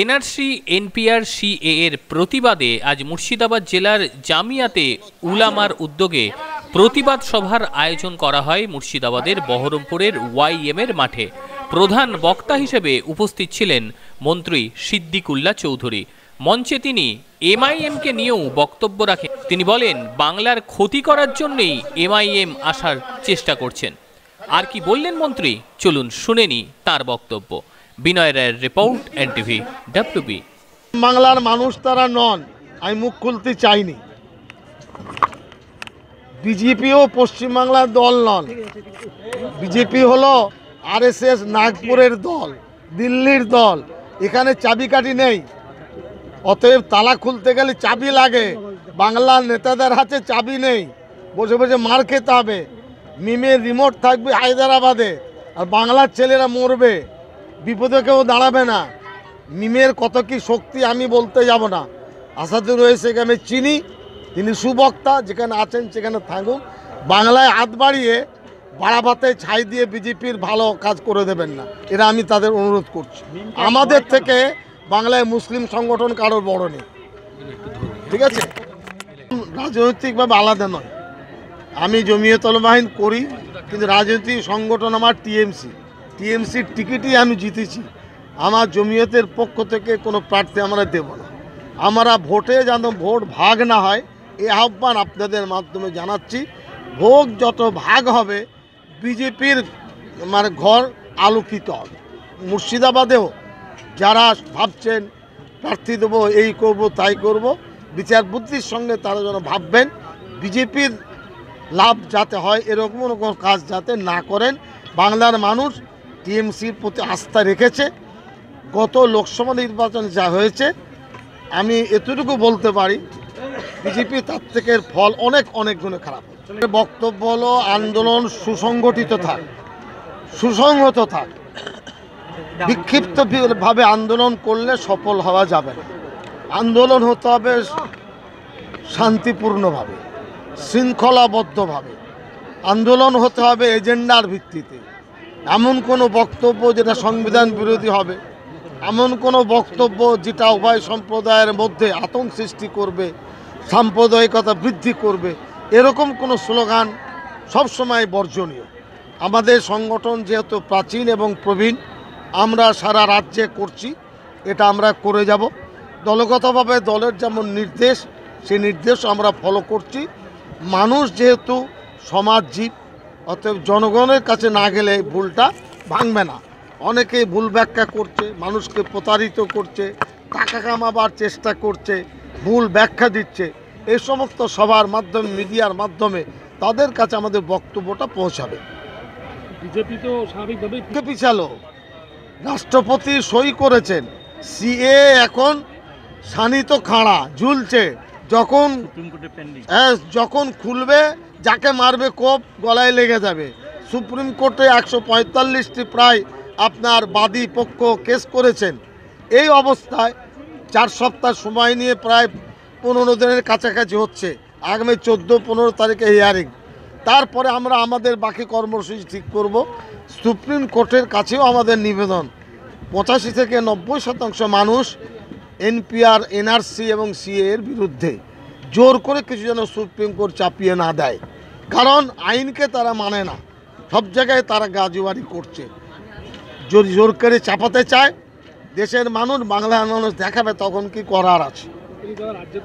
NRC NPR CA এর প্রতিবাদে আজ মুর্শিদাবাদ জেলার জামিয়াতে উলামার উদ্যোগে প্রতিবাদ সভার আয়োজন করা হয় মুর্শিদাবাদের বহরমপুরের ওয়াইএমের মাঠে প্রধান বক্তা হিসেবে উপস্থিত ছিলেন মন্ত্রী সিদ্দিকুল্লা চৌধুরী মঞ্চে তিনি এমআইএমকে নিয়েও বক্তব্য রাখেন তিনি বলেন বাংলার ক্ষতি করার জন্যই এমআইএম আসার চেষ্টা করছেন আর কি বললেন মন্ত্রী চলুন শুনেনি তার বক্তব্য বিনয় রায়ের রিপোর্ট এনটিভি ডাব্লিউবি বাংলার মানুষ তারা নন আমি মুখ খুলতে চাইনি বিজেপিও পশ্চিমবাংলার দল নন বিজেপি হলো আরএসএস নাগপুরের দল দিল্লির দল এখানে চাবিকাঠি নেই অতএব তালা খুলতে গেলে চাবি লাগে বাংলার নেতাদের হাতে চাবি নেই বসে বসে মার খেতে হবে মিমের রিমোট থাকবে হায়দ্রাবাদে আর বাংলার ছেলেরা মরবে বিপদে কেউ দাঁড়াবে না মিমের কত কি শক্তি আমি বলতে যাব না আসাদুর রয়েছে আমি চিনি তিনি সুবক্তা যেখানে আছেন সেখানে থাকুন বাংলায় হাত বাড়িয়ে বাড়াবাতে ছাই দিয়ে বিজেপির ভালো কাজ করে দেবেন না এটা আমি তাদের অনুরোধ করছি আমাদের থেকে বাংলায় মুসলিম সংগঠন কারোর বড় নেই ঠিক আছে রাজনৈতিকভাবে আলাদা নয় আমি জমিয়ে তলবাহিন করি কিন্তু রাজনৈতিক সংগঠন আমার টিএমসি টিএমসির টিকিটই আমি জিতেছি আমার জমিয়তের পক্ষ থেকে কোনো প্রার্থী আমরা দেব না আমরা ভোটে যেন ভোট ভাগ না হয় এ আহ্বান আপনাদের মাধ্যমে জানাচ্ছি ভোগ যত ভাগ হবে বিজেপির মানে ঘর আলোকিত হবে মুর্শিদাবাদেও যারা ভাবছেন প্রার্থী দেবো এই করব তাই করব বিচার বুদ্ধির সঙ্গে তারা যেন ভাববেন বিজেপির লাভ যাতে হয় এরকম কোনো কাজ যাতে না করেন বাংলার মানুষ টিএমসির প্রতি আস্থা রেখেছে গত লোকসভা নির্বাচন যা হয়েছে আমি এতটুকু বলতে পারি বিজেপি তার থেকে ফল অনেক অনেক গুণে খারাপ বক্তব্য হলো আন্দোলন সুসংগঠিত থাক সুসংহত থাক বিক্ষিপ্তভাবে আন্দোলন করলে সফল হওয়া যাবে না আন্দোলন হতে হবে শান্তিপূর্ণভাবে শৃঙ্খলাবদ্ধভাবে আন্দোলন হতে হবে এজেন্ডার ভিত্তিতে এমন কোনো বক্তব্য যেটা সংবিধান বিরোধী হবে এমন কোনো বক্তব্য যেটা উভয় সম্প্রদায়ের মধ্যে আতঙ্ক সৃষ্টি করবে সাম্প্রদায়িকতা বৃদ্ধি করবে এরকম কোনো স্লোগান সবসময় বর্জনীয় আমাদের সংগঠন যেহেতু প্রাচীন এবং প্রবীণ আমরা সারা রাজ্যে করছি এটা আমরা করে যাব দলগতভাবে দলের যেমন নির্দেশ সেই নির্দেশ আমরা ফলো করছি মানুষ যেহেতু সমাজজীব অতএব জনগণের কাছে না গেলে ভুলটা ভাঙবে না অনেকে ভুল ব্যাখ্যা করছে মানুষকে প্রতারিত করছে টাকা কামাবার চেষ্টা করছে ভুল ব্যাখ্যা দিচ্ছে এই সমস্ত সবার মাধ্যমে মিডিয়ার মাধ্যমে তাদের কাছে আমাদের বক্তব্যটা পৌঁছাবে বিজেপি তো স্বাভাবিকভাবে পিছালো রাষ্ট্রপতি সই করেছেন সিএ এখন সানিত খাড়া ঝুলছে যখন হ্যাঁ যখন খুলবে যাকে মারবে কোপ গলায় লেগে যাবে সুপ্রিম কোর্টে একশো পঁয়তাল্লিশটি প্রায় আপনার বাদী পক্ষ কেস করেছেন এই অবস্থায় চার সপ্তাহ সময় নিয়ে প্রায় পনেরো দিনের কাছাকাছি হচ্ছে আগামী চোদ্দো পনেরো তারিখে হিয়ারিং তারপরে আমরা আমাদের বাকি কর্মসূচি ঠিক করব সুপ্রিম কোর্টের কাছেও আমাদের নিবেদন পঁচাশি থেকে নব্বই শতাংশ মানুষ এনপিআর এনআরসি এবং সিএ এর বিরুদ্ধে জোর করে কিছু যেন সুপ্রিম কোর্ট চাপিয়ে না দেয় কারণ আইনকে তারা মানে না সব জায়গায় তারা গাজুয়ারি করছে যদি জোর করে চাপাতে চায় দেশের মানুষ বাংলার মানুষ দেখাবে তখন কি করার আছে